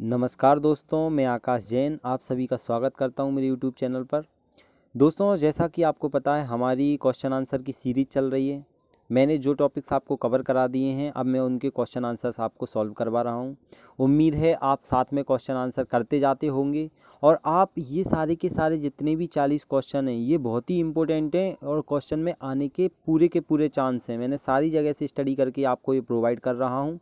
नमस्कार दोस्तों मैं आकाश जैन आप सभी का स्वागत करता हूं मेरे यूट्यूब चैनल पर दोस्तों जैसा कि आपको पता है हमारी क्वेश्चन आंसर की सीरीज चल रही है मैंने जो टॉपिक्स आपको कवर करा दिए हैं अब मैं उनके क्वेश्चन आंसर्स आपको सॉल्व करवा रहा हूं उम्मीद है आप साथ में क्वेश्चन आंसर करते जाते होंगे और आप ये सारे के सारे जितने भी चालीस क्वेश्चन हैं ये बहुत ही इंपॉर्टेंट हैं और क्वेश्चन में आने के पूरे के पूरे चांस हैं मैंने सारी जगह से स्टडी करके आपको ये प्रोवाइड कर रहा हूँ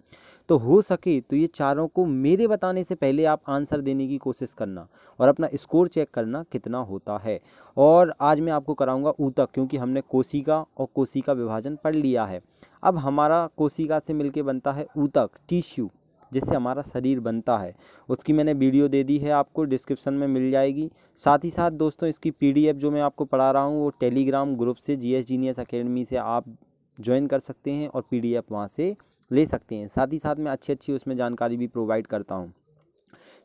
तो हो सके तो ये चारों को मेरे बताने से पहले आप आंसर देने की कोशिश करना और अपना स्कोर चेक करना कितना होता है और आज मैं आपको कराऊंगा ऊतक क्योंकि हमने कोशिका और कोशिका विभाजन पढ़ लिया है अब हमारा कोशिका से मिलके बनता है ऊतक टिश्यू जिससे हमारा शरीर बनता है उसकी मैंने वीडियो दे दी है आपको डिस्क्रिप्शन में मिल जाएगी साथ ही साथ दोस्तों इसकी पी जो मैं आपको पढ़ा रहा हूँ वो टेलीग्राम ग्रुप से जी एस से आप ज्वाइन कर सकते हैं और पीडीएफ वहाँ से ले सकते हैं साथ ही साथ मैं अच्छी अच्छी उसमें जानकारी भी प्रोवाइड करता हूँ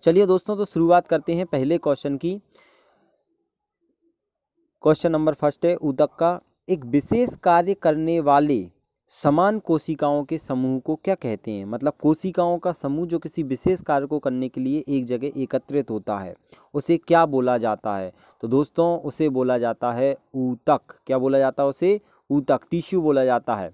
चलिए दोस्तों तो शुरुआत करते हैं पहले क्वेश्चन की क्वेश्चन नंबर फर्स्ट है उदक का एक विशेष कार्य करने वाले समान कोशिकाओं के समूह को क्या कहते हैं मतलब कोशिकाओं का समूह जो किसी विशेष कार्य को करने के लिए एक जगह एकत्रित होता है उसे क्या बोला जाता है तो दोस्तों उसे बोला जाता है ऊतक क्या बोला जाता है उसे ऊतक टिश्यू बोला जाता है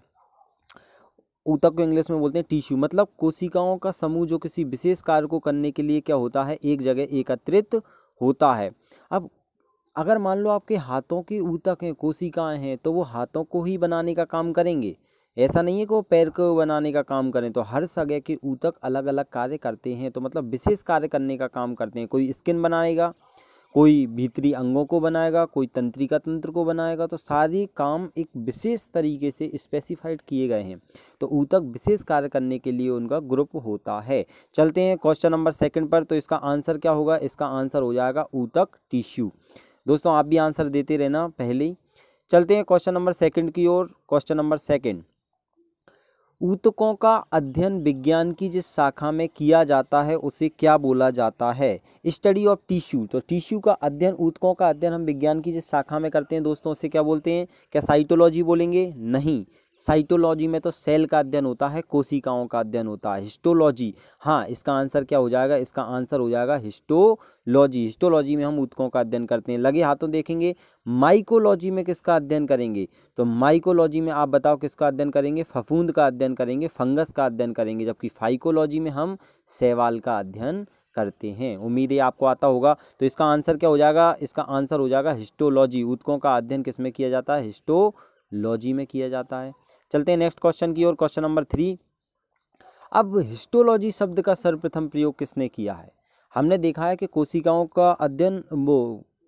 ऊतक को इंग्लिश में बोलते हैं टिश्यू मतलब कोशिकाओं का समूह जो किसी विशेष कार्य को करने के लिए क्या होता है एक जगह एकत्रित होता है अब अगर मान लो आपके हाथों के ऊतक हैं कोशिकाएं हैं तो वो हाथों को ही बनाने का काम करेंगे ऐसा नहीं है कि वो पैर को बनाने का काम करें तो हर सगह के ऊतक अलग अलग कार्य करते हैं तो मतलब विशेष कार्य करने का काम करते हैं कोई स्किन बनाएगा कोई भीतरी अंगों को बनाएगा कोई तंत्रिका तंत्र को बनाएगा तो सारे काम एक विशेष तरीके से स्पेसिफाइड किए गए हैं तो ऊतक विशेष कार्य करने के लिए उनका ग्रुप होता है चलते हैं क्वेश्चन नंबर सेकंड पर तो इसका आंसर क्या होगा इसका आंसर हो जाएगा ऊतक टिश्यू दोस्तों आप भी आंसर देते रहना पहले ही चलते हैं क्वेश्चन नंबर सेकेंड की ओर क्वेश्चन नंबर सेकेंड ऊतकों का अध्ययन विज्ञान की जिस शाखा में किया जाता है उसे क्या बोला जाता है स्टडी ऑफ टिश्यू तो टिश्यू का अध्ययन ऊतकों का अध्ययन हम विज्ञान की जिस शाखा में करते हैं दोस्तों उसे क्या बोलते हैं क्या साइटोलॉजी बोलेंगे नहीं साइटोलॉजी में तो सेल का अध्ययन होता है कोशिकाओं का अध्ययन होता है हिस्टोलॉजी हाँ इसका आंसर क्या हो जाएगा इसका आंसर हो जाएगा हिस्टोलॉजी हिस्टोलॉजी में हम उत्कों का अध्ययन करते हैं लगे हाथों देखेंगे माइकोलॉजी में किसका अध्ययन करेंगे तो माइकोलॉजी में आप बताओ किसका अध्ययन करेंगे फफूंद का अध्ययन करेंगे फंगस का अध्ययन करेंगे जबकि फाइकोलॉजी में हम सेवाल का अध्ययन करते हैं उम्मीद है आपको आता होगा तो इसका आंसर क्या हो जाएगा इसका आंसर हो जाएगा हिस्टोलॉजी उत्कों का अध्ययन किस में किया जाता है हिस्टोलॉजी में किया जाता है चलते हैं नेक्स्ट क्वेश्चन की ओर क्वेश्चन नंबर थ्री अब हिस्टोलॉजी शब्द का सर्वप्रथम प्रयोग किसने किया है हमने देखा है कि कोशिकाओं का अध्ययन वो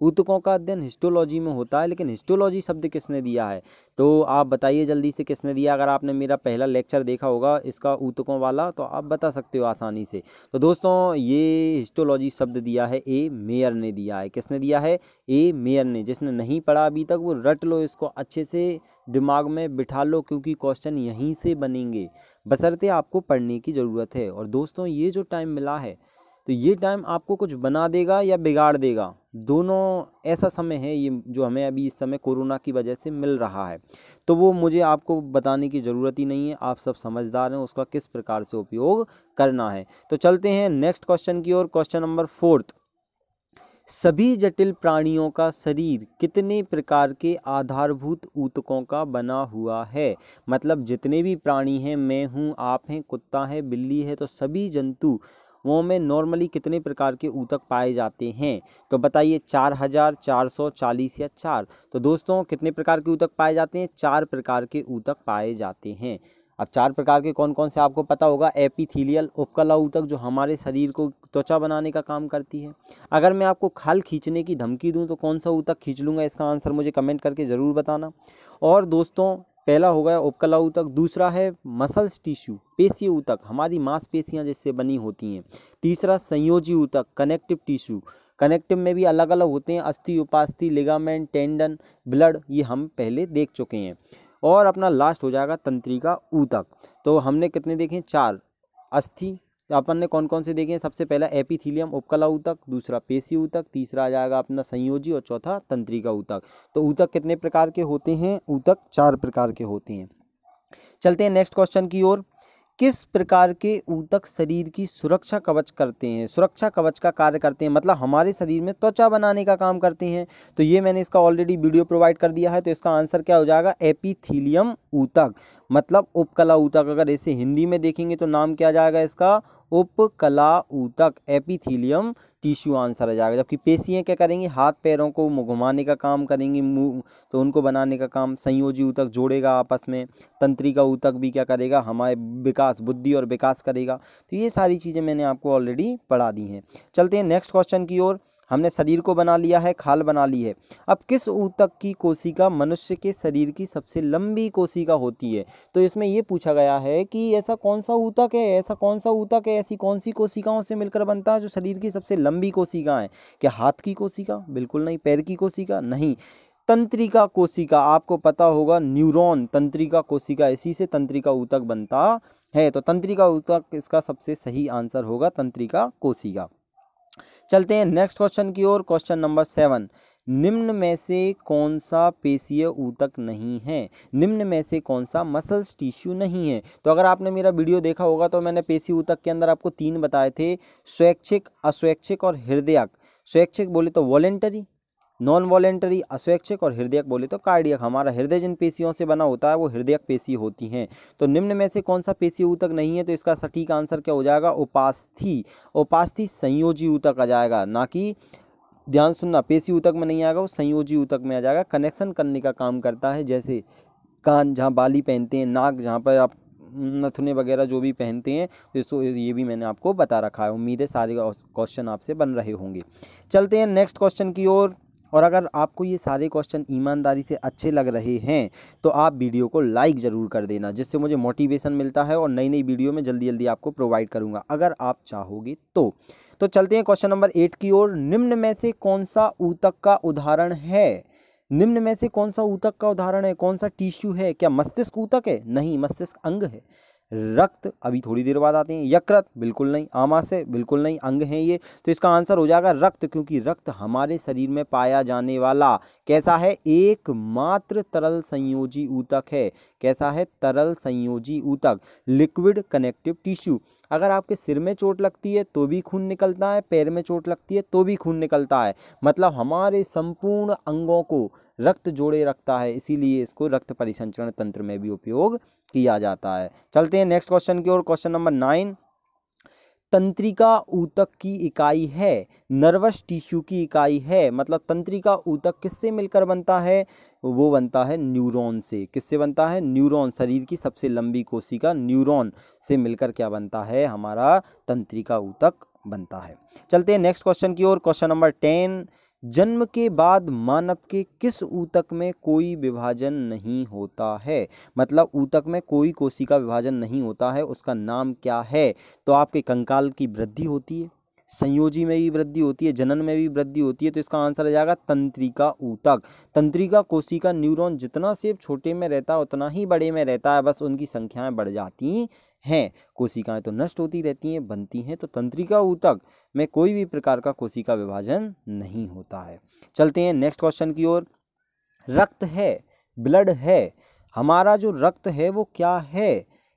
ऊतकों का अध्ययन हिस्टोलॉजी में होता है लेकिन हिस्टोलॉजी शब्द किसने दिया है तो आप बताइए जल्दी से किसने दिया अगर आपने मेरा पहला लेक्चर देखा होगा इसका ऊतकों वाला तो आप बता सकते हो आसानी से तो दोस्तों ये हिस्टोलॉजी शब्द दिया है ए मेयर ने दिया है किसने दिया है ए मेयर ने जिसने नहीं पढ़ा अभी तक वो रट लो इसको अच्छे से दिमाग में बिठा लो क्योंकि क्वेश्चन यहीं से बनेंगे बसरते आपको पढ़ने की ज़रूरत है और दोस्तों ये जो टाइम मिला है तो ये टाइम आपको कुछ बना देगा या बिगाड़ देगा दोनों ऐसा समय है ये जो हमें अभी इस समय कोरोना की वजह से मिल रहा है तो वो मुझे आपको बताने की ज़रूरत ही नहीं है आप सब समझदार हैं उसका किस प्रकार से उपयोग करना है तो चलते हैं नेक्स्ट क्वेश्चन की ओर क्वेश्चन नंबर फोर्थ सभी जटिल प्राणियों का शरीर कितने प्रकार के आधारभूत ऊतकों का बना हुआ है मतलब जितने भी प्राणी हैं मैं हूँ आप हैं कुत्ता है बिल्ली है तो सभी जंतु वो में नॉर्मली कितने प्रकार के ऊतक पाए जाते हैं तो बताइए चार हजार चार सौ चालीस या चार तो दोस्तों कितने प्रकार के ऊतक पाए जाते हैं चार प्रकार के ऊतक पाए जाते हैं अब चार प्रकार के कौन कौन से आपको पता होगा एपिथीलियल उपकला ऊतक जो हमारे शरीर को त्वचा बनाने का काम करती है अगर मैं आपको खाल खींचने की धमकी दूं तो कौन सा ऊतक खींच लूँगा इसका आंसर मुझे कमेंट करके ज़रूर बताना और दोस्तों पहला हो गया उपकला ऊतक दूसरा है मसल्स टिश्यू पेशी ऊतक हमारी मांसपेशियां जिससे बनी होती हैं तीसरा संयोजी ऊतक कनेक्टिव टिश्यू कनेक्टिव में भी अलग अलग होते हैं अस्थि उपास्थि लिगामेंट टेंडन ब्लड ये हम पहले देख चुके हैं और अपना लास्ट हो जाएगा तंत्रिका ऊतक तो हमने कितने देखे चार अस्थि तो अपन ने कौन कौन से देखे हैं सबसे पहला एपिथीलियम उपकला ऊतक दूसरा पेशी ऊतक तीसरा आ जाएगा अपना संयोजी और चौथा तंत्रिका ऊतक तो ऊतक कितने प्रकार के होते हैं ऊतक चार प्रकार के होते हैं चलते हैं नेक्स्ट क्वेश्चन की ओर किस प्रकार के ऊतक शरीर की सुरक्षा कवच करते हैं सुरक्षा कवच का कार्य करते हैं मतलब हमारे शरीर में त्वचा बनाने का काम करते हैं तो ये मैंने इसका ऑलरेडी वीडियो प्रोवाइड कर दिया है तो इसका आंसर क्या हो जाएगा एपिथीलियम ऊतक मतलब उपकला ऊतक अगर इसे हिंदी में देखेंगे तो नाम क्या जाएगा इसका उपकला ऊतक एपिथीलियम टिश्यू आंसर आ जाएगा जबकि पेशियाँ क्या करेंगी हाथ पैरों को घुमाने का काम करेंगी मुँह तो उनको बनाने का काम संयोजी ऊतक जोड़ेगा आपस में तंत्रिका ऊतक भी क्या करेगा हमारे विकास बुद्धि और विकास करेगा तो ये सारी चीज़ें मैंने आपको ऑलरेडी पढ़ा दी हैं चलते हैं नेक्स्ट क्वेश्चन की ओर हमने शरीर को बना लिया है खाल बना ली है अब किस ऊतक की कोशिका मनुष्य के शरीर की सबसे लंबी कोशिका होती है तो इसमें यह पूछा गया है कि ऐसा कौन सा ऊतक है ऐसा कौन सा ऊतक है ऐसी कौन सी कोशिकाओं से मिलकर बनता है जो शरीर की सबसे लंबी कोशिका है क्या हाथ की कोशिका बिल्कुल नहीं पैर की कोशिका नहीं तंत्रिका कोशिका आपको पता होगा न्यूरॉन तंत्रिका कोशिका इसी से तंत्रिका ऊतक बनता है तो तंत्रिका ऊतक इसका सबसे सही आंसर होगा तंत्रिका कोशिका चलते हैं नेक्स्ट क्वेश्चन की ओर क्वेश्चन नंबर सेवन निम्न में से कौन सा पेशीय ऊतक नहीं है निम्न में से कौन सा मसल्स टिश्यू नहीं है तो अगर आपने मेरा वीडियो देखा होगा तो मैंने पेशी ऊतक के अंदर आपको तीन बताए थे स्वैच्छिक अस्वैच्छिक और हृदयक स्वैच्छिक बोले तो वॉलेंटरी नॉन वॉलेंटरी अस्वैच्छिक और हृदयक बोले तो कार्डियक हमारा हृदय जिन पेशियों से बना होता है वो हृदयक पेशी होती हैं तो निम्न में से कौन सा पेशी ऊतक नहीं है तो इसका सटीक आंसर क्या हो जाएगा उपास्थि उपास्थि संयोजी ऊतक आ जाएगा ना कि ध्यान सुनना पेशी ऊतक में नहीं आएगा वो संयोजी ऊतक में आ जाएगा कनेक्शन करने का काम करता है जैसे कान जहाँ बाली पहनते हैं नाक जहाँ पर आप नथुने वगैरह जो भी पहनते हैं तो इसको ये भी मैंने आपको बता रखा है उम्मीद है सारे क्वेश्चन आपसे बन रहे होंगे चलते हैं नेक्स्ट क्वेश्चन की ओर और अगर आपको ये सारे क्वेश्चन ईमानदारी से अच्छे लग रहे हैं तो आप वीडियो को लाइक ज़रूर कर देना जिससे मुझे मोटिवेशन मिलता है और नई नई वीडियो में जल्दी जल्दी आपको प्रोवाइड करूँगा अगर आप चाहोगे तो तो चलते हैं क्वेश्चन नंबर एट की ओर निम्न में से कौन सा ऊतक का उदाहरण है निम्न में से कौन सा ऊतक का उदाहरण है कौन सा टिश्यू है क्या मस्तिष्क ऊतक है नहीं मस्तिष्क अंग है रक्त अभी थोड़ी देर बाद आते हैं यकृत बिल्कुल नहीं आमाशय बिल्कुल नहीं अंग हैं ये तो इसका आंसर हो जाएगा रक्त क्योंकि रक्त हमारे शरीर में पाया जाने वाला कैसा है एकमात्र तरल संयोजी ऊतक है कैसा है तरल संयोजी ऊतक लिक्विड कनेक्टिव टिश्यू अगर आपके सिर में चोट लगती है तो भी खून निकलता है पैर में चोट लगती है तो भी खून निकलता है मतलब हमारे संपूर्ण अंगों को रक्त जोड़े रखता है इसीलिए इसको रक्त परिसंचरण तंत्र में भी उपयोग किया जाता है चलते हैं नेक्स्ट क्वेश्चन की ओर क्वेश्चन नंबर नाइन तंत्रिका ऊतक की इकाई है नर्वस टिश्यू की इकाई है मतलब तंत्रिका ऊतक किससे मिलकर बनता है वो बनता है न्यूरॉन से किससे बनता है न्यूरॉन शरीर की सबसे लंबी कोशिका न्यूरॉन से मिलकर क्या बनता है हमारा तंत्रिका ऊतक बनता है चलते हैं नेक्स्ट क्वेश्चन की ओर क्वेश्चन नंबर टेन जन्म के बाद मानव के किस ऊतक में कोई विभाजन नहीं होता है मतलब ऊतक में कोई कोशिका विभाजन नहीं होता है उसका नाम क्या है तो आपके कंकाल की वृद्धि होती है संयोजी में भी वृद्धि होती है जनन में भी वृद्धि होती है तो इसका आंसर आ जाएगा तंत्रिका ऊतक तंत्रिका कोशिका न्यूरॉन जितना सेब छोटे में रहता है उतना ही बड़े में रहता है बस उनकी संख्याएँ बढ़ जाती हैं कोशिकाएं तो नष्ट होती रहती हैं बनती हैं तो तंत्रिका ऊतक में कोई भी प्रकार का कोशिका विभाजन नहीं होता है चलते हैं नेक्स्ट क्वेश्चन की ओर रक्त है ब्लड है हमारा जो रक्त है वो क्या है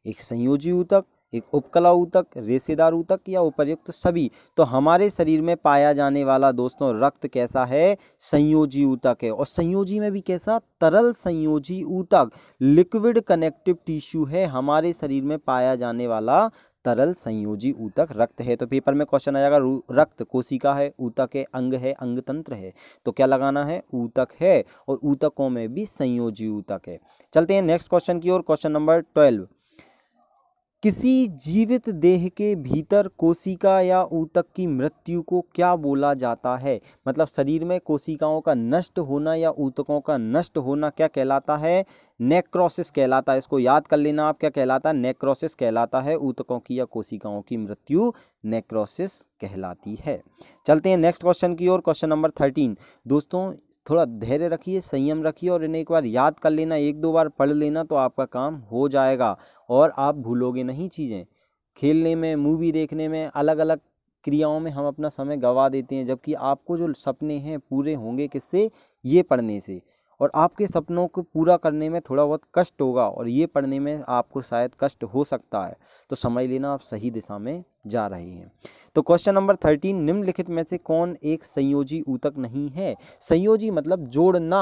एक संयोजी ऊतक एक उपकला ऊतक रेशेदार ऊतक या उपर्युक्त सभी तो हमारे शरीर में पाया जाने वाला दोस्तों रक्त कैसा है संयोजी ऊतक है और संयोजी में भी कैसा तरल संयोजी ऊतक लिक्विड कनेक्टिव टिश्यू है हमारे शरीर में पाया जाने वाला तरल संयोजी ऊतक रक्त है तो पेपर में क्वेश्चन आ जाएगा रक्त कोशिका है ऊतक है अंग है अंग तंत्र है तो क्या लगाना है ऊतक है और ऊतकों में भी संयोजी ऊतक है चलते हैं नेक्स्ट क्वेश्चन की ओर क्वेश्चन नंबर ट्वेल्व किसी जीवित देह के भीतर कोशिका या ऊतक की मृत्यु को क्या बोला जाता है मतलब शरीर में कोशिकाओं का नष्ट होना या ऊतकों का नष्ट होना क्या कहलाता है नेक्रोसिस कहलाता है इसको याद कर लेना आप क्या कहलाता है नेक्रोसिस कहलाता है ऊतकों की या कोशिकाओं की मृत्यु नेक्रोसिस कहलाती है चलते हैं नेक्स्ट क्वेश्चन की ओर क्वेश्चन नंबर थर्टीन दोस्तों थोड़ा धैर्य रखिए संयम रखिए और इन्हें एक बार याद कर लेना एक दो बार पढ़ लेना तो आपका काम हो जाएगा और आप भूलोगे नहीं चीज़ें खेलने में मूवी देखने में अलग अलग क्रियाओं में हम अपना समय गवा देते हैं जबकि आपको जो सपने हैं पूरे होंगे किससे ये पढ़ने से और आपके सपनों को पूरा करने में थोड़ा बहुत कष्ट होगा और ये पढ़ने में आपको शायद कष्ट हो सकता है तो समझ लेना आप सही दिशा में जा रहे हैं तो क्वेश्चन नंबर थर्टीन निम्नलिखित में से कौन एक संयोजी ऊतक नहीं है संयोजी मतलब जोड़ना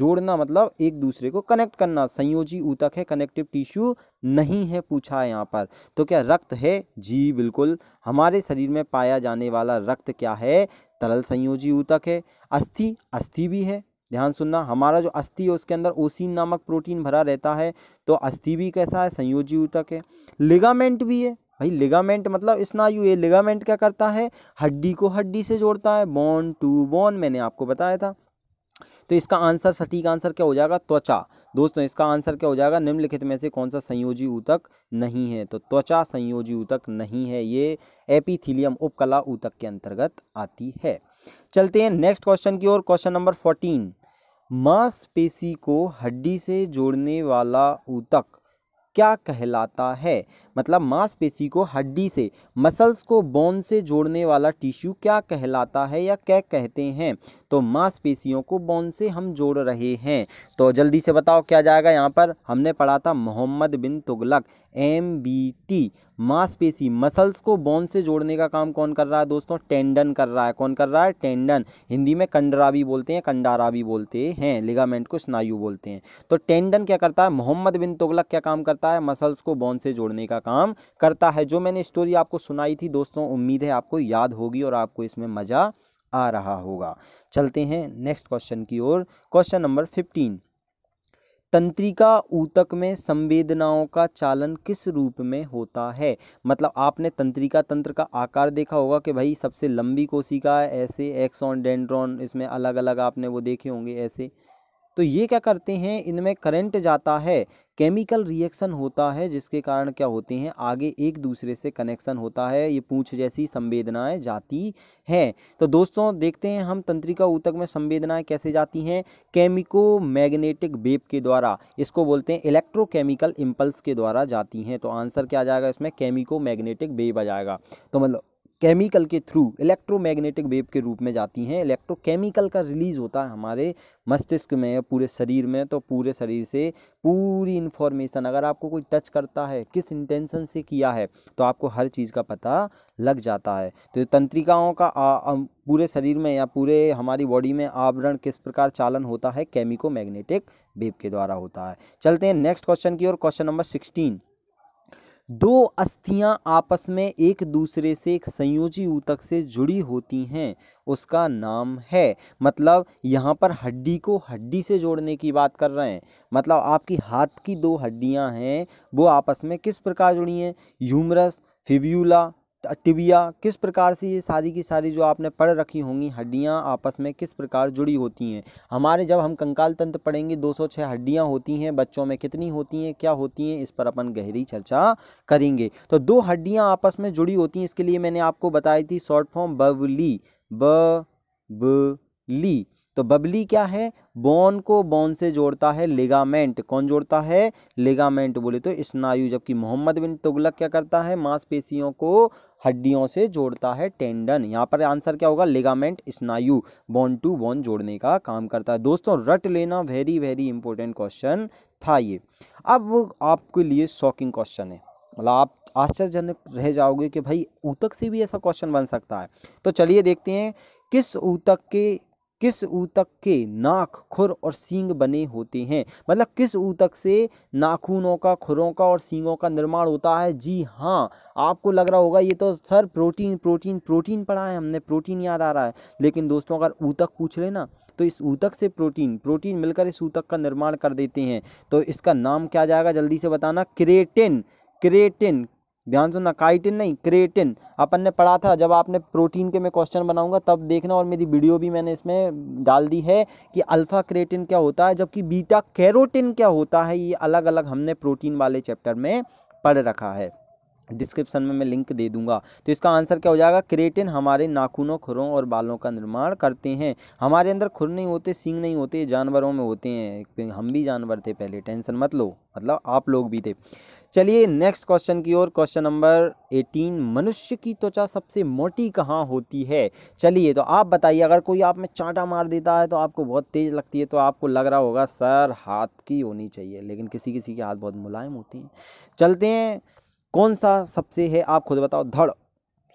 जोड़ना मतलब एक दूसरे को कनेक्ट करना संयोजी ऊतक है कनेक्टिव टिश्यू नहीं है पूछा है यहाँ पर तो क्या रक्त है जी बिल्कुल हमारे शरीर में पाया जाने वाला रक्त क्या है तरल संयोजी ऊतक है अस्थि अस्थि भी है ध्यान सुनना हमारा जो अस्थि है उसके अंदर ओसिन नामक प्रोटीन भरा रहता है तो अस्थि भी कैसा है संयोजी ऊतक है लिगामेंट भी है भाई लिगामेंट मतलब स्नायु ये लिगामेंट क्या करता है हड्डी को हड्डी से जोड़ता है बॉन टू बॉन मैंने आपको बताया था तो इसका आंसर सटीक आंसर क्या हो जाएगा त्वचा दोस्तों इसका आंसर क्या हो जाएगा निम्नलिखित में से कौन सा संयोजी ऊतक नहीं है तो त्वचा संयोजी ऊतक नहीं है ये एपिथीलियम उपकला ऊतक के अंतर्गत आती है चलते हैं नेक्स्ट क्वेश्चन की ओर क्वेश्चन नंबर फोर्टीन मांसपेशी को हड्डी से जोड़ने वाला ऊतक क्या कहलाता है मतलब मांसपेशी को हड्डी से मसल्स को बोन से जोड़ने वाला टिश्यू क्या कहलाता है या क्या कहते हैं तो मांसपेशियों को बोन से हम जोड़ रहे हैं तो जल्दी से बताओ क्या जाएगा यहाँ पर हमने पढ़ा था Mohammad bin Tughlaq M B T मांसपेशी मसल्स को बोन से जोड़ने का काम कौन कर रहा है दोस्तों टेंडन कर रहा है कौन कर रहा है टेंडन हिंदी में कंडरा भी बोलते हैं कंडारा भी बोलते हैं लिगामेंट को स्नायु बोलते हैं तो टेंडन क्या करता है मोहम्मद बिन तुगलक क्या काम करता है मसल्स को बोन से जोड़ने का काम करता है जो मैंने स्टोरी आपको सुनाई थी दोस्तों उम्मीद है आपको याद होगी और आपको इसमें मज़ा आ रहा होगा चलते हैं नेक्स्ट क्वेश्चन की ओर क्वेश्चन नंबर फिफ्टीन तंत्रिका ऊतक में संवेदनाओं का चालन किस रूप में होता है मतलब आपने तंत्रिका तंत्र का आकार देखा होगा कि भाई सबसे लंबी कोशिका है ऐसे एक्सॉन डेंड्रॉन इसमें अलग अलग आपने वो देखे होंगे ऐसे तो ये क्या करते हैं इनमें करंट जाता है केमिकल रिएक्शन होता है जिसके कारण क्या होते हैं आगे एक दूसरे से कनेक्शन होता है ये पूछ जैसी संवेदनाएं जाती हैं तो दोस्तों देखते हैं हम तंत्रिका ऊतक में संवेदनाएं कैसे जाती हैं केमिको मैग्नेटिक वेब के द्वारा इसको बोलते हैं इलेक्ट्रोकेमिकल इम्पल्स के द्वारा जाती हैं तो आंसर क्या आ जाएगा इसमें केमिको मैग्नेटिक वेब आ जाएगा तो मतलब केमिकल के थ्रू इलेक्ट्रोमैग्नेटिक वेव के रूप में जाती हैं इलेक्ट्रोकेमिकल का रिलीज़ होता है हमारे मस्तिष्क में या पूरे शरीर में तो पूरे शरीर से पूरी इन्फॉर्मेशन अगर आपको कोई टच करता है किस इंटेंशन से किया है तो आपको हर चीज़ का पता लग जाता है तो तंत्रिकाओं का आ, आ, पूरे शरीर में या पूरे हमारी बॉडी में आवरण किस प्रकार चालन होता है केमिको मैग्नेटिक वेब के द्वारा होता है चलते हैं नेक्स्ट क्वेश्चन की ओर क्वेश्चन नंबर सिक्सटीन दो अस्थियां आपस में एक दूसरे से एक संयोजी ऊतक से जुड़ी होती हैं उसका नाम है मतलब यहाँ पर हड्डी को हड्डी से जोड़ने की बात कर रहे हैं मतलब आपकी हाथ की दो हड्डियाँ हैं वो आपस में किस प्रकार जुड़ी हैं ह्यूमरस फिब्यूला टिबिया किस प्रकार से ये सारी की सारी जो आपने पढ़ रखी होंगी हड्डियाँ आपस में किस प्रकार जुड़ी होती हैं हमारे जब हम कंकाल तंत्र पढ़ेंगे 206 हड्डियाँ होती हैं बच्चों में कितनी होती हैं क्या होती हैं इस पर अपन गहरी चर्चा करेंगे तो दो हड्डियाँ आपस में जुड़ी होती हैं इसके लिए मैंने आपको बताई थी शॉर्ट फॉर्म बवली बी तो बबली क्या है बॉन को बॉन से जोड़ता है लिगामेंट कौन जोड़ता है लिगामेंट बोले तो स्नायु जबकि मोहम्मद बिन तुगलक क्या करता है मांसपेशियों को हड्डियों से जोड़ता है टेंडन यहाँ पर आंसर क्या होगा लिगामेंट स्नायु बॉन टू बॉन जोड़ने का काम करता है दोस्तों रट लेना वेरी वेरी इंपॉर्टेंट क्वेश्चन था ये अब आपके लिए शॉकिंग क्वेश्चन है मतलब आप आश्चर्यजनक रह जाओगे कि भाई ऊतक से भी ऐसा क्वेश्चन बन सकता है तो चलिए देखते हैं किस ऊतक के किस ऊतक के नाक खुर और सींग बने होते हैं मतलब किस ऊतक से नाखूनों का खुरों का और सींगों का निर्माण होता है जी हाँ आपको लग रहा होगा ये तो सर प्रोटीन प्रोटीन प्रोटीन पढ़ा है हमने प्रोटीन याद आ रहा है लेकिन दोस्तों अगर ऊतक पूछ लेना तो इस ऊतक से प्रोटीन प्रोटीन मिलकर इस ऊतक का निर्माण कर देते हैं तो इसका नाम क्या जाएगा जल्दी से बताना क्रेटिन क्रेटिन ध्यान सुनना काइटिन नहीं क्रेटिन अपन ने पढ़ा था जब आपने प्रोटीन के मैं क्वेश्चन बनाऊंगा तब देखना और मेरी वीडियो भी मैंने इसमें डाल दी है कि अल्फ़ा क्रेटिन क्या होता है जबकि बीटा कैरोटिन क्या होता है ये अलग अलग हमने प्रोटीन वाले चैप्टर में पढ़ रखा है डिस्क्रिप्शन में मैं लिंक दे दूंगा तो इसका आंसर क्या हो जाएगा क्रेटिन हमारे नाखूनों खुरों और बालों का निर्माण करते हैं हमारे अंदर खुर नहीं होते सींग नहीं होते जानवरों में होते हैं हम भी जानवर थे पहले टेंशन मत लो मतलब आप लोग भी थे चलिए नेक्स्ट क्वेश्चन की ओर क्वेश्चन नंबर एटीन मनुष्य की त्वचा सबसे मोटी कहाँ होती है चलिए तो आप बताइए अगर कोई आप में चांटा मार देता है तो आपको बहुत तेज़ लगती है तो आपको लग रहा होगा सर हाथ की होनी चाहिए लेकिन किसी किसी के हाथ बहुत मुलायम होते हैं चलते हैं कौन सा सबसे है आप खुद बताओ धड़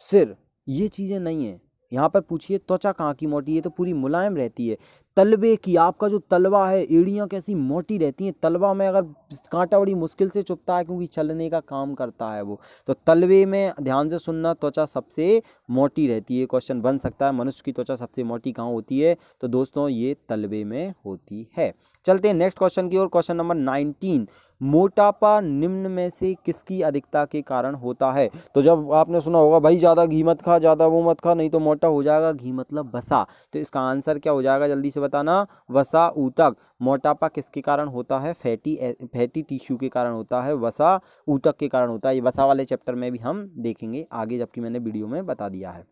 सिर ये चीज़ें नहीं हैं यहाँ पर पूछिए त्वचा कहाँ की मोटी है तो पूरी मुलायम रहती है तलबे की आपका जो तलवा है एड़ियाँ कैसी मोटी रहती हैं तलवा में अगर कांटा बड़ी मुश्किल से चुपता है क्योंकि चलने का काम करता है वो तो तलबे में ध्यान से सुनना त्वचा सबसे मोटी रहती है क्वेश्चन बन सकता है मनुष्य की त्वचा सबसे मोटी कहाँ होती है तो दोस्तों ये तलबे में होती है चलते हैं नेक्स्ट क्वेश्चन की ओर क्वेश्चन नंबर नाइनटीन मोटापा निम्न में से किसकी अधिकता के कारण होता है तो जब आपने सुना होगा भाई ज़्यादा घी मत खा ज़्यादा वो मत खा नहीं तो मोटा हो जाएगा घी मतलब वसा तो इसका आंसर क्या हो जाएगा जल्दी से बताना वसा ऊतक मोटापा किसके कारण होता है फैटी फैटी टिश्यू के कारण होता है वसा ऊतक के कारण होता है ये वसा वाले चैप्टर में भी हम देखेंगे आगे जबकि मैंने वीडियो में बता दिया है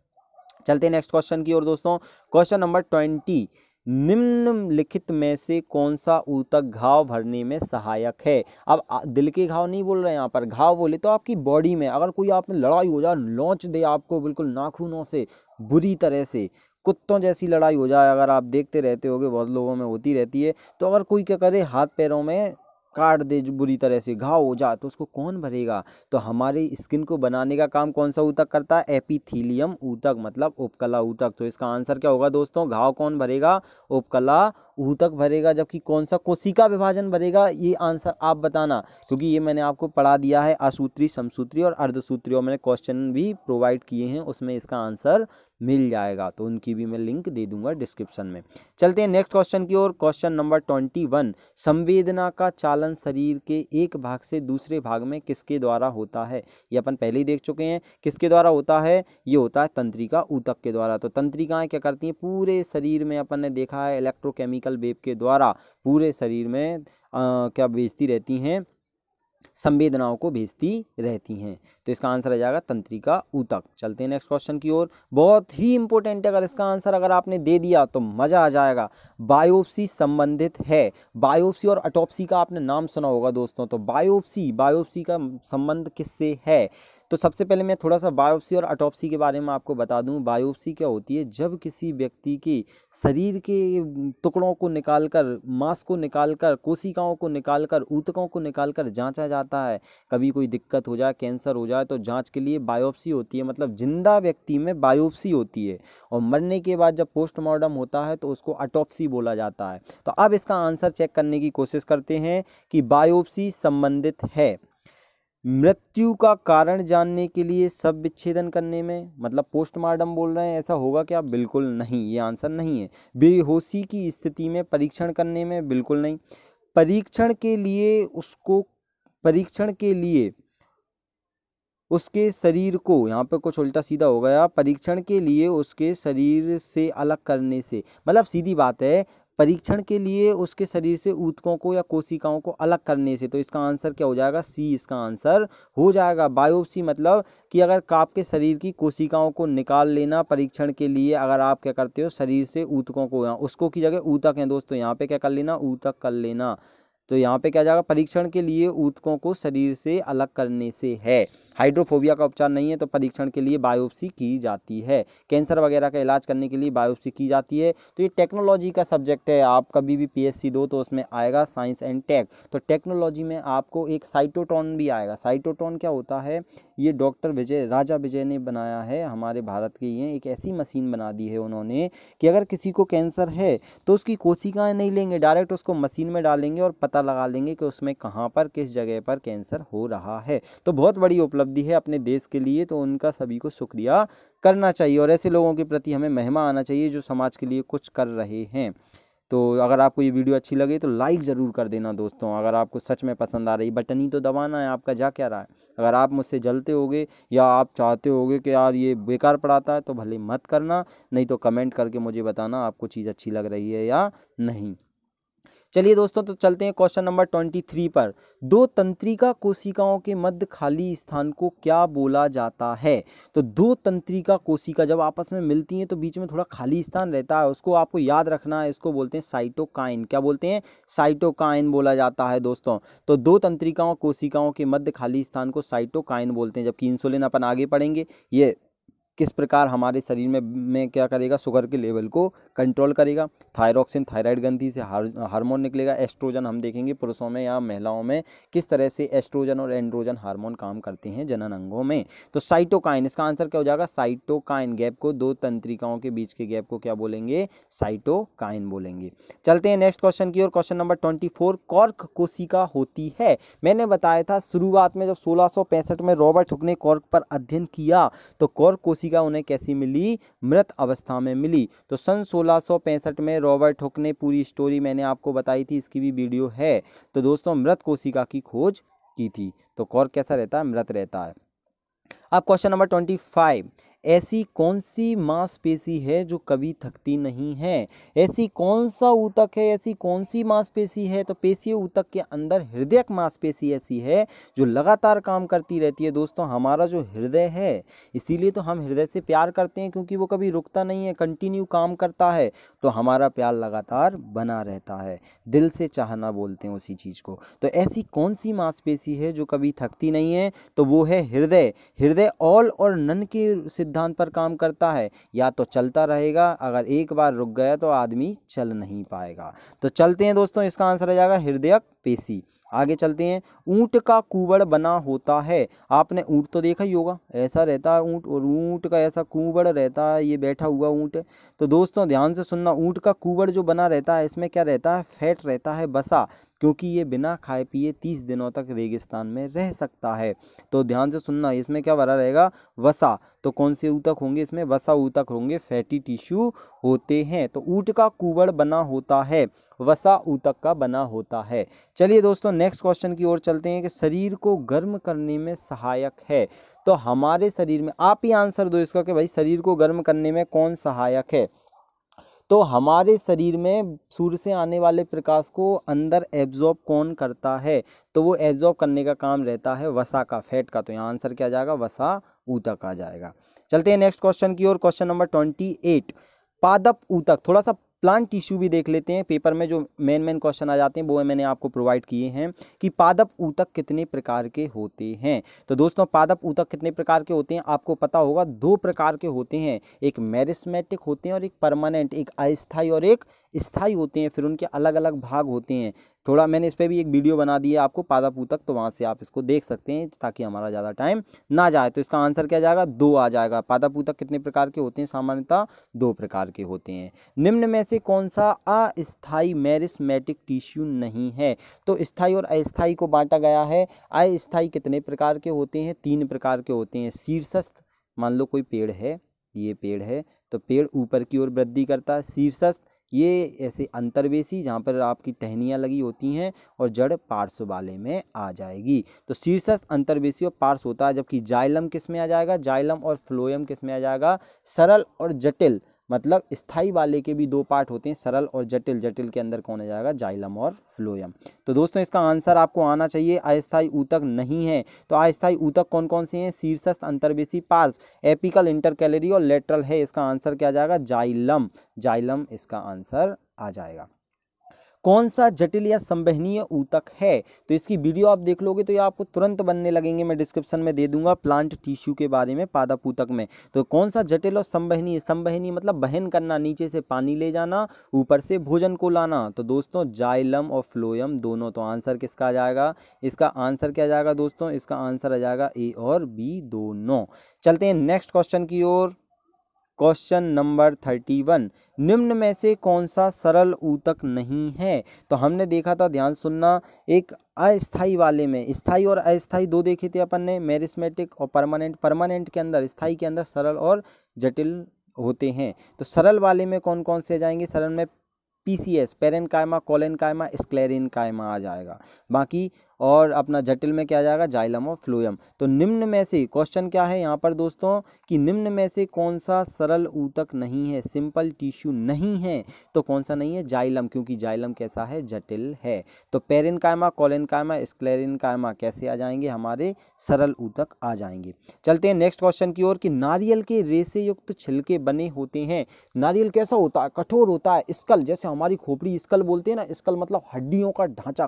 चलते हैं नेक्स्ट क्वेश्चन की ओर दोस्तों क्वेश्चन नंबर ट्वेंटी निम्नलिखित में से कौन सा ऊतक घाव भरने में सहायक है अब दिल के घाव नहीं बोल रहे यहाँ पर घाव बोले तो आपकी बॉडी में अगर कोई आप में लड़ाई हो जाए लॉन्च दे आपको बिल्कुल नाखूनों से बुरी तरह से कुत्तों जैसी लड़ाई हो जाए अगर आप देखते रहते होगे बहुत लोगों में होती रहती है तो अगर कोई क्या करे हाथ पैरों में काट दे जो बुरी तरह से घाव हो जाए तो उसको कौन भरेगा तो हमारे स्किन को बनाने का काम कौन सा ऊतक करता है एपिथीलियम ऊतक मतलब उपकला ऊतक तो इसका आंसर क्या होगा दोस्तों घाव कौन भरेगा उपकला ऊतक भरेगा जबकि कौन सा कोशिका विभाजन भरेगा ये आंसर आप बताना क्योंकि ये मैंने आपको पढ़ा दिया है असूत्री समसूत्री और अर्धसूत्री और मैंने क्वेश्चन भी प्रोवाइड किए हैं उसमें इसका आंसर मिल जाएगा तो उनकी भी मैं लिंक दे दूंगा डिस्क्रिप्शन में चलते हैं नेक्स्ट क्वेश्चन की ओर क्वेश्चन नंबर ट्वेंटी वन संवेदना का चालन शरीर के एक भाग से दूसरे भाग में किसके द्वारा होता है ये अपन पहले ही देख चुके हैं किसके द्वारा होता है ये होता है तंत्रिका ऊतक के द्वारा तो तंत्रिकाएँ क्या करती हैं पूरे शरीर में अपन ने देखा है इलेक्ट्रोकेमिकल केमिकल वेब के द्वारा पूरे शरीर में आ, क्या भेजती रहती हैं संवेदनाओं को भेजती रहती हैं तो इसका आंसर आ जाएगा तंत्रिका ऊतक चलते हैं नेक्स्ट क्वेश्चन की ओर बहुत ही इंपॉर्टेंट है अगर इसका आंसर अगर आपने दे दिया तो मज़ा आ जाएगा बायोप्सी संबंधित है बायोप्सी और अटोप्सी का आपने नाम सुना होगा दोस्तों तो बायोप्सी बायोप्सी का संबंध किससे है तो सबसे पहले मैं थोड़ा सा बायोप्सी और अटोप्सी के बारे में आपको बता दूं बायोप्सी क्या होती है जब किसी व्यक्ति के शरीर के टुकड़ों को निकाल कर मांस को निकाल कर कोशिकाओं को निकाल कर ऊतकों को निकाल कर जाँचा जाता है कभी कोई दिक्कत हो जाए कैंसर हो जाए तो जाँच के लिए बायोप्सी होती है मतलब जिंदा व्यक्ति में बायोप्सी होती है और मरने के बाद जब पोस्टमार्टम होता है तो उसको अटोप्सी बोला जाता है तो अब इसका आंसर चेक करने की कोशिश करते हैं कि बायोप्सी संबंधित है मृत्यु का कारण जानने के लिए सब विच्छेदन करने में मतलब पोस्टमार्टम बोल रहे हैं ऐसा होगा क्या बिल्कुल नहीं ये आंसर नहीं है बेहोशी की स्थिति में परीक्षण करने में बिल्कुल नहीं परीक्षण के लिए उसको परीक्षण के लिए उसके शरीर को यहाँ पे कुछ उल्टा सीधा हो गया परीक्षण के लिए उसके शरीर से अलग करने से मतलब सीधी बात है परीक्षण के लिए उसके शरीर से ऊतकों को या कोशिकाओं को अलग करने से तो इसका आंसर क्या हो जाएगा सी इसका आंसर हो जाएगा बायोप्सी मतलब कि अगर काप के शरीर की कोशिकाओं को निकाल लेना परीक्षण के लिए अगर आप क्या करते हो शरीर से ऊतकों को या उसको की जगह ऊतक हैं दोस्तों यहाँ पे क्या कर लेना ऊतक कर लेना तो यहाँ पे क्या जाएगा परीक्षण के लिए ऊतकों को शरीर से अलग करने से है हाइड्रोफोबिया का उपचार नहीं है तो परीक्षण के लिए बायोप्सी की जाती है कैंसर वगैरह का इलाज करने के लिए बायोप्सी की जाती है तो ये टेक्नोलॉजी का सब्जेक्ट है आप कभी भी पीएससी दो तो उसमें आएगा साइंस एंड टेक तो टेक्नोलॉजी में आपको एक साइटोटॉन भी आएगा साइटोटॉन क्या होता है ये डॉक्टर विजय राजा विजय ने बनाया है हमारे भारत की ये एक ऐसी मशीन बना दी है उन्होंने कि अगर किसी को कैंसर है तो उसकी कोशिकाएं नहीं लेंगे डायरेक्ट उसको मशीन में डालेंगे और पता लगा लेंगे कि उसमें कहाँ पर किस जगह पर कैंसर हो रहा है तो बहुत बड़ी उपलब्धि है अपने देश के लिए तो उनका सभी को शुक्रिया करना चाहिए और ऐसे लोगों के प्रति हमें महिमा आना चाहिए जो समाज के लिए कुछ कर रहे हैं तो अगर आपको ये वीडियो अच्छी लगे तो लाइक ज़रूर कर देना दोस्तों अगर आपको सच में पसंद आ रही बटन ही तो दबाना है आपका जा क्या रहा है अगर आप मुझसे जलते होगे या आप चाहते होगे कि यार ये बेकार पढ़ाता है तो भले मत करना नहीं तो कमेंट करके मुझे बताना आपको चीज़ अच्छी लग रही है या नहीं चलिए दोस्तों तो चलते हैं क्वेश्चन नंबर ट्वेंटी थ्री पर दो तंत्रिका कोशिकाओं के मध्य खाली स्थान को क्या बोला जाता है तो दो तंत्रिका कोशिका जब आपस में मिलती हैं तो बीच में थोड़ा खाली स्थान रहता है उसको आपको याद रखना है इसको बोलते हैं साइटोकाइन क्या बोलते हैं साइटोकाइन बोला जाता है दोस्तों तो दो तंत्रिकाओं कोशिकाओं के मध्य खाली स्थान को साइटोकाइन बोलते हैं जबकि इंसुलिन अपन आगे पढ़ेंगे ये किस प्रकार हमारे शरीर में में क्या करेगा शुगर के लेवल को कंट्रोल करेगा थायरॉक्सिन थायराइड ग्रंथि से हार्मोन निकलेगा एस्ट्रोजन हम देखेंगे पुरुषों में या महिलाओं में किस तरह से एस्ट्रोजन और एंड्रोजन हार्मोन काम करते हैं जनन अंगों में तो साइटोकाइन इसका आंसर क्या हो जाएगा साइटोकाइन गैप को दो तंत्रिकाओं के बीच के गैप को क्या बोलेंगे साइटोकाइन बोलेंगे चलते हैं नेक्स्ट क्वेश्चन की और question number twenty four cork कोशिका होती है मैंने बताया था शुरुआत में जब सोलह में रॉबर्ट हुक ने कॉर्क पर अध्ययन किया तो कॉर्क कोशिका शिक्षा उन्हें कैसी मिली मृत अवस्था में मिली तो सन सोलह में रॉबर्ट हुक ने पूरी स्टोरी मैंने आपको बताई थी इसकी भी वीडियो है तो दोस्तों मृत कोशिका की खोज की थी तो कौर कैसा रहता है मृत रहता है अब क्वेश्चन नंबर ट्वेंटी फाइव ऐसी कौन सी मांसपेशी है जो कभी थकती नहीं है ऐसी कौन सा ऊतक है ऐसी कौन सी मांसपेशी है तो पेशीय ऊतक के अंदर हृदयक मांसपेशी ऐसी है जो लगातार काम करती रहती है दोस्तों हमारा जो हृदय है इसीलिए तो हम हृदय से प्यार करते हैं क्योंकि वो कभी रुकता नहीं है कंटिन्यू काम करता है तो हमारा प्यार लगातार बना रहता है दिल से चाहना बोलते हैं उसी चीज़ को तो ऐसी कौन सी मांसपेशी है जो कभी थकती नहीं है तो वो है हृदय हृदय ऑल और नन के से सिद्धांत पर काम करता है या तो चलता रहेगा अगर एक बार रुक गया तो आदमी चल नहीं पाएगा तो चलते हैं दोस्तों इसका आंसर आ जाएगा हृदय पेशी आगे चलते हैं ऊँट का कुबड़ बना होता है आपने ऊँट तो देखा ही होगा ऐसा रहता है ऊँट और ऊँट का ऐसा कुबड़ रहता है ये बैठा हुआ ऊँट तो दोस्तों ध्यान से सुनना ऊँट का कुबड़ जो बना रहता है इसमें क्या रहता है फैट रहता है बसा क्योंकि ये बिना खाए पिए तीस दिनों तक रेगिस्तान में रह सकता है तो ध्यान से सुनना इसमें क्या भरा रहेगा वसा तो कौन से ऊतक होंगे इसमें वसा ऊतक होंगे फैटी टिश्यू होते हैं तो ऊट का कुबड़ बना होता है वसा ऊतक का बना होता है चलिए दोस्तों नेक्स्ट क्वेश्चन की ओर चलते हैं कि शरीर को गर्म करने में सहायक है तो हमारे शरीर में आप ही आंसर दो इसका कि भाई शरीर को गर्म करने में कौन सहायक है तो हमारे शरीर में सूर्य से आने वाले प्रकाश को अंदर एब्जॉर्ब कौन करता है तो वो एब्जॉर्ब करने का काम रहता है वसा का फैट का तो यहाँ आंसर क्या जाएगा वसा ऊतक आ जाएगा चलते हैं नेक्स्ट क्वेश्चन की ओर क्वेश्चन नंबर ट्वेंटी एट पादप ऊतक थोड़ा सा प्लांट टिश्यू भी देख लेते हैं पेपर में जो मेन मेन क्वेश्चन आ जाते हैं वो मैंने आपको प्रोवाइड किए हैं कि पादप ऊतक कितने प्रकार के होते हैं तो दोस्तों पादप ऊतक कितने प्रकार के होते हैं आपको पता होगा दो प्रकार के होते हैं एक मैरिस्मेटिक होते हैं और एक परमानेंट एक अस्थायी और एक स्थायी होते हैं फिर उनके अलग अलग भाग होते हैं थोड़ा मैंने इस पर भी एक वीडियो बना दी है आपको पादापू तक तो वहाँ से आप इसको देख सकते हैं ताकि हमारा ज़्यादा टाइम ना जाए तो इसका आंसर क्या जाएगा दो आ जाएगा पादापू तक कितने प्रकार के होते हैं सामान्यतः दो प्रकार के होते हैं निम्न में से कौन सा अस्थाई मैरिस्मेटिक टिश्यू नहीं है तो स्थाई और अस्थाई को बांटा गया है अस्थाई कितने प्रकार के होते हैं तीन प्रकार के होते हैं शीर्षस्थ मान लो कोई पेड़ है ये पेड़ है तो पेड़ ऊपर की ओर वृद्धि करता है शीर्षस्थ ये ऐसे अंतर्वेशी जहाँ पर आपकी टहनियाँ लगी होती हैं और जड़ पार्श्व वाले में आ जाएगी तो शीर्षस्थ अंतर्वेशी और पार्श्व होता है जबकि जाइलम किस में आ जाएगा जाइलम और फ्लोयम किस में आ जाएगा सरल और जटिल मतलब स्थाई वाले के भी दो पार्ट होते हैं सरल और जटिल जटिल के अंदर कौन आ जाएगा जाइलम और फ्लोयम तो दोस्तों इसका आंसर आपको आना चाहिए अस्थाई ऊतक नहीं है तो अस्थाई ऊतक कौन कौन से हैं शीर्षस्थ अंतर्वेशी पार्स एपिकल इंटरकैलरी और लेटरल है इसका आंसर क्या आ जाएगा जाइलम जाइलम इसका आंसर आ जाएगा कौन सा जटिल या संवहनीय ऊतक है तो इसकी वीडियो आप देख लोगे तो ये आपको तुरंत बनने लगेंगे मैं डिस्क्रिप्शन में दे दूंगा प्लांट टिश्यू के बारे में पादप ऊतक में तो कौन सा जटिल और संवहनीय संवहनीय मतलब बहन करना नीचे से पानी ले जाना ऊपर से भोजन को लाना तो दोस्तों जाइलम और फ्लोयम दोनों तो आंसर किसका आ जाएगा इसका आंसर क्या जाएगा दोस्तों इसका आंसर आ जाएगा ए और बी दोनों चलते हैं नेक्स्ट क्वेश्चन की ओर क्वेश्चन नंबर थर्टी वन निम्न में से कौन सा सरल ऊतक नहीं है तो हमने देखा था ध्यान सुनना एक अस्थाई वाले में स्थाई और अस्थाई दो देखे थे अपन ने मेरिस्मेटिक और परमानेंट परमानेंट के अंदर स्थाई के अंदर सरल और जटिल होते हैं तो सरल वाले में कौन कौन से जाएंगे सरल में पी सी एस पेरेन कायमा कोलेन कायमा स्क्लेरिन कायमा आ जाएगा बाकी और अपना जटिल में क्या आ जाएगा जाइलम और फ्लोयम तो निम्न में से क्वेश्चन क्या है यहाँ पर दोस्तों कि निम्न में से कौन सा सरल ऊतक नहीं है सिंपल टिश्यू नहीं है तो कौन सा नहीं है जाइलम क्योंकि जाइलम कैसा है जटिल है तो पेरिन कायमा कोलेनकायमा कायमा कैसे आ जाएंगे हमारे सरल ऊतक आ जाएंगे चलते हैं नेक्स्ट क्वेश्चन की ओर कि नारियल के रेसे युक्त छिलके बने होते हैं नारियल कैसा होता है कठोर होता है स्कल जैसे हमारी खोपड़ी स्कल बोलते हैं ना स्कल मतलब हड्डियों का ढांचा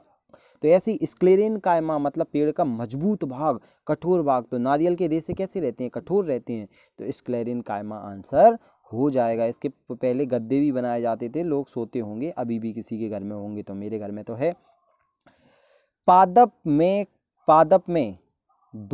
तो ऐसी स्क्लेरिन कायमा मतलब पेड़ का मजबूत भाग कठोर भाग तो नारियल के रेसे कैसे रहते हैं कठोर रहते हैं तो स्क्लेरिन कायमा आंसर हो जाएगा इसके पहले गद्दे भी बनाए जाते थे लोग सोते होंगे अभी भी किसी के घर में होंगे तो मेरे घर में तो है पादप में पादप में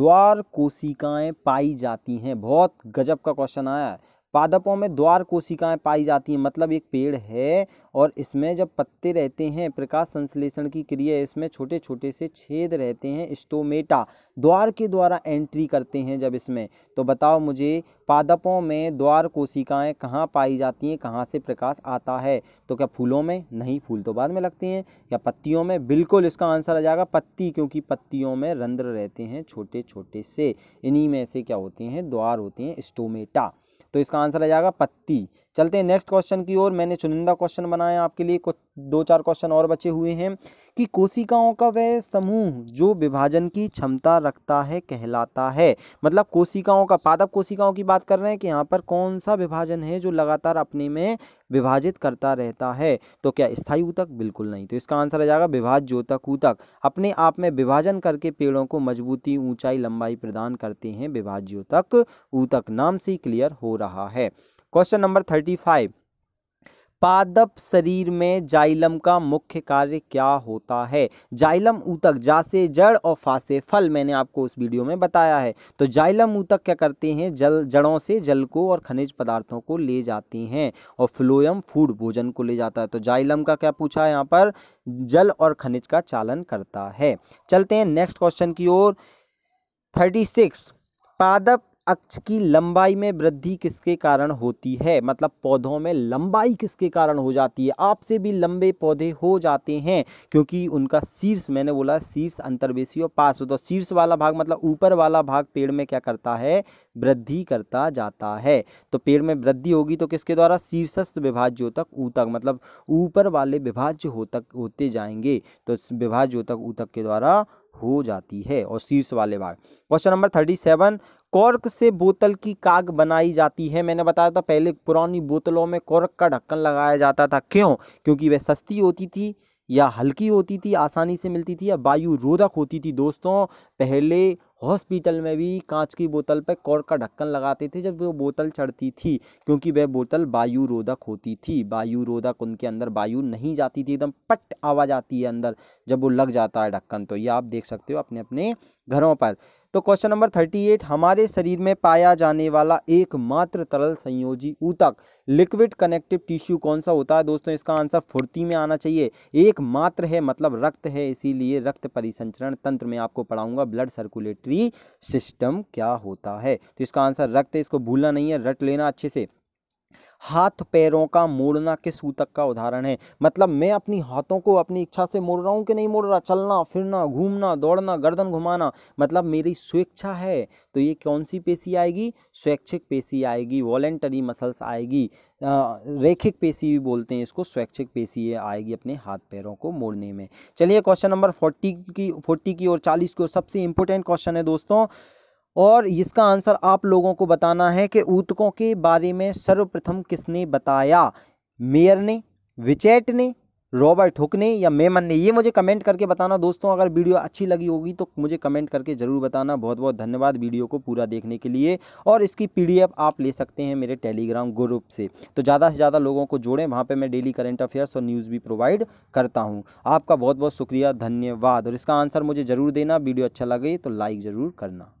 द्वार कोशिकाएं पाई जाती हैं बहुत गजब का क्वेश्चन आया है पादपों में द्वार कोशिकाएं पाई जाती हैं मतलब एक पेड़ है और इसमें जब पत्ते रहते हैं प्रकाश संश्लेषण की क्रिया इसमें छोटे छोटे से छेद रहते हैं स्टोमेटा द्वार के द्वारा एंट्री करते हैं जब इसमें तो बताओ मुझे पादपों में द्वार कोशिकाएं कहाँ पाई जाती हैं कहाँ से प्रकाश आता है तो क्या फूलों में नहीं फूल तो बाद में लगते हैं या पत्तियों में बिल्कुल इसका आंसर आ जाएगा पत्ती क्योंकि पत्तियों में रंध्र रहते हैं छोटे छोटे से इन्हीं में से क्या होते हैं द्वार होते हैं स्टोमेटा तो इसका आंसर आ जाएगा पत्ती चलते हैं नेक्स्ट क्वेश्चन की ओर मैंने चुनिंदा क्वेश्चन बनाया आपके लिए कुछ दो चार क्वेश्चन और बचे हुए हैं कि कोशिकाओं का वह समूह जो विभाजन की क्षमता रखता है कहलाता है मतलब कोशिकाओं का पादप कोशिकाओं की बात कर रहे हैं कि यहाँ पर कौन सा विभाजन है जो लगातार अपने में विभाजित करता रहता है तो क्या स्थायी ऊतक बिल्कुल नहीं तो इसका आंसर आ जाएगा विभाज ज्योतक ऊतक अपने आप में विभाजन करके पेड़ों को मजबूती ऊंचाई लंबाई प्रदान करते हैं विभाज ज्योतक ऊतक नाम से क्लियर हो रहा है question number thirty thirty five पादप शरीर में जाइलम का मुख्य कार्य क्या होता है जाइलम ऊतक जासे जड़ और फा फल मैंने आपको उस वीडियो में बताया है तो जाइलम ऊतक क्या करते हैं जल जड़ों से जल को और खनिज पदार्थों को ले जाती हैं और फ्लोयम फूड भोजन को ले जाता है तो जाइलम का क्या पूछा है यहाँ पर जल और खनिज का चालन करता है चलते हैं नेक्स्ट क्वेश्चन की ओर थर्टी पादप अक्ष की लंबाई में वृद्धि किसके कारण होती है मतलब पौधों में लंबाई किसके कारण हो जाती है आपसे भी लंबे पौधे हो जाते हैं क्योंकि उनका शीर्ष मैंने बोला शीर्ष अंतर्वेशी और पास होता तो शीर्ष वाला भाग मतलब ऊपर वाला भाग पेड़ में क्या करता है वृद्धि करता जाता है तो पेड़ में वृद्धि होगी तो किसके द्वारा शीर्षस्थ विभाज्य तक ऊतक मतलब ऊपर वाले विभाज्य हो तक होते जाएंगे तो विभाज्योतक तक ऊतक के द्वारा हो जाती है और शीर्ष वाले भाग question number thirty seven cork से बोतल की काग बनाई जाती है मैंने बताया था पहले पुरानी बोतलों में कॉर्क का ढक्कन लगाया जाता था क्यों क्योंकि वह सस्ती होती थी या हल्की होती थी आसानी से मिलती थी या वायु रोधक होती थी दोस्तों पहले हॉस्पिटल में भी कांच की बोतल पर कॉर्क का ढक्कन लगाते थे जब वो बोतल चढ़ती थी क्योंकि वह बोतल वायु रोधक होती थी वायु रोधक उनके अंदर वायु नहीं जाती थी एकदम पट आवाज़ आती है अंदर जब वो लग जाता है ढक्कन तो ये आप देख सकते हो अपने अपने घरों पर तो क्वेश्चन नंबर थर्टी एट हमारे शरीर में पाया जाने वाला एकमात्र तरल संयोजी ऊतक लिक्विड कनेक्टिव टिश्यू कौन सा होता है दोस्तों इसका आंसर फुर्ती में आना चाहिए एकमात्र है मतलब रक्त है इसीलिए रक्त परिसंचरण तंत्र में आपको पढ़ाऊंगा ब्लड सर्कुलेटरी सिस्टम क्या होता है तो इसका आंसर रक्त इसको भूलना नहीं है रट लेना अच्छे से हाथ पैरों का मोड़ना के सूतक का उदाहरण है मतलब मैं अपनी हाथों को अपनी इच्छा से मोड़ रहा हूँ कि नहीं मोड़ रहा चलना फिरना घूमना दौड़ना गर्दन घुमाना मतलब मेरी स्वेच्छा है तो ये कौन सी पेशी आएगी स्वैच्छिक पेशी आएगी वॉलेंटरी मसल्स आएगी रेखिक पेशी भी बोलते हैं इसको स्वैच्छिक पेशी आएगी अपने हाथ पैरों को मोड़ने में चलिए क्वेश्चन नंबर फोर्टी की फोर्टी की और चालीस की और सबसे इंपॉर्टेंट क्वेश्चन है दोस्तों और इसका आंसर आप लोगों को बताना है कि ऊतकों के बारे में सर्वप्रथम किसने बताया मेयर ने विचेट ने रॉबर्ट हुक ने या मेमन ने ये मुझे कमेंट करके बताना दोस्तों अगर वीडियो अच्छी लगी होगी तो मुझे कमेंट करके ज़रूर बताना बहुत बहुत धन्यवाद वीडियो को पूरा देखने के लिए और इसकी पीडीएफ आप ले सकते हैं मेरे टेलीग्राम ग्रुप से तो ज़्यादा से ज़्यादा लोगों को जोड़ें वहाँ पर मैं डेली करेंट अफेयर्स और न्यूज़ भी प्रोवाइड करता हूँ आपका बहुत बहुत शुक्रिया धन्यवाद और इसका आंसर मुझे ज़रूर देना वीडियो अच्छा लगे तो लाइक ज़रूर करना